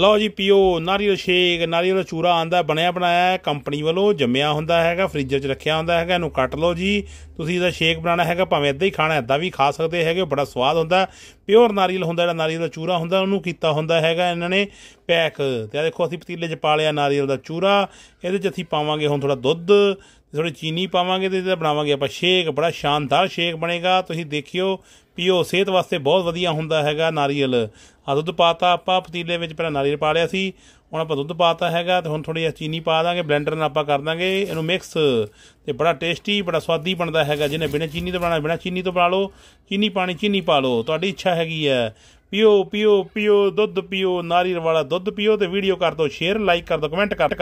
ਲਓ ਜੀ ਪੀਓ ਨਾਰੀਅਲ ਸ਼ੇਕ ਨਾਰੀਅਲ ਦਾ ਚੂਰਾ ਆਂਦਾ ਬਣਿਆ ਬਣਾਇਆ ਕੰਪਨੀ ਵੱਲੋਂ ਜੰਮਿਆ ਹੁੰਦਾ ਹੈਗਾ ਫ੍ਰਿਜਰ 'ਚ ਰੱਖਿਆ ਹੁੰਦਾ ਹੈਗਾ ਇਹਨੂੰ ਕੱਟ ਲਓ ਜੀ ਤੁਸੀਂ ਇਹਦਾ ਸ਼ੇਕ ਬਣਾਣਾ ਹੈਗਾ ਭਾਵੇਂ ਇਦਾਂ ਹੀ ਖਾਣਾ ਇਦਾਂ ਵੀ ਖਾ ਸਕਦੇ ਹੈਗੇ ਬੜਾ ਸਵਾਦ ਹੁੰਦਾ ਪਿਓਰ ਨਾਰੀਅਲ ਹੁੰਦਾ ਜਿਹੜਾ ਨਾਰੀਅਲ ਦਾ ਚੂਰਾ ਹੁੰਦਾ ਉਹਨੂੰ ਕੀਤਾ ਹੁੰਦਾ ਹੈਗਾ ਇਹਨਾਂ ਨੇ ਪੈਕ ਤੇ ਆ ਦੇਖੋ ਅਸੀਂ ਪਤੀਲੇ 'ਚ ਪਾ ਲਿਆ ਨਾਰੀਅਲ ਦਾ ਚੂਰਾ ਇਹਦੇ 'ਚ ਅਸੀਂ ਪਾਵਾਂਗੇ ਹੁਣ ਥੋੜਾ ਦੁੱਧ ਥੋੜੀ ਚੀਨੀ ਪਾਵਾਂਗੇ ਤੇ ਇਹਦਾ ਬਣਾਵਾਂਗੇ ਆਪਾਂ ਸ਼ੇਕ ਬੜਾ ਸ਼ਾਨਦਾਰ ਸ਼ੇਕ ਬਣੇਗਾ ਤੁਸੀਂ ਦੇਖਿਓ ਪੀਓ ਸਿਹਤ ਵਾਸਤੇ ਬਹੁਤ ਵਧੀਆ ਹੁੰਦਾ ਹੈਗਾ ਨਾਰੀਅਲ ਆ ਦੁੱਧ ਪਾਤਾ ਆਪਾਂ ਪਤੀਲੇ ਵਿੱਚ ਪਹਿਲਾਂ ਨਾਰੀਅਲ ਪਾ ਲਿਆ ਸੀ ਹੁਣ ਆਪਾਂ ਦੁੱਧ ਪਾਤਾ ਹੈਗਾ ਤੇ ਹੁਣ ਥੋੜੀ ਜਿਹੀ ਚੀਨੀ ਪਾ ਦਾਂਗੇ ਬਲੈਂਡਰ ਨਾਲ ਆਪਾਂ ਕਰ ਦਾਂਗੇ ਇਹਨੂੰ ਮਿਕਸ ਤੇ ਬੜਾ ਟੇਸਟੀ ਬੜਾ ਸਵਾਦੀ ਬਣਦਾ ਹੈਗਾ ਜਿਹਨੇ ਬਿਨਾਂ ਚੀਨੀ ਤੋਂ ਬਣਾਣਾ ਬਿਨਾਂ ਚੀਨੀ ਤੋਂ ਬਣਾ ਲਓ ਚੀਨੀ ਪਾਣੀ ਚੀਨੀ ਪਾ ਲਓ ਤੁਹਾਡੀ ਇੱਛਾ ਹੈਗੀ ਹੈ ਪੀਓ ਪੀਓ ਪੀਓ ਦੁੱਧ ਪੀਓ ਨਾਰੀਅਲ ਵਾਲਾ ਦੁੱਧ ਪੀਓ ਤੇ ਵੀਡੀਓ ਕਰ ਦਿਓ ਸ਼ੇਅਰ ਲਾਈਕ ਕਰ ਦਿਓ ਕਮੈਂਟ ਕਰ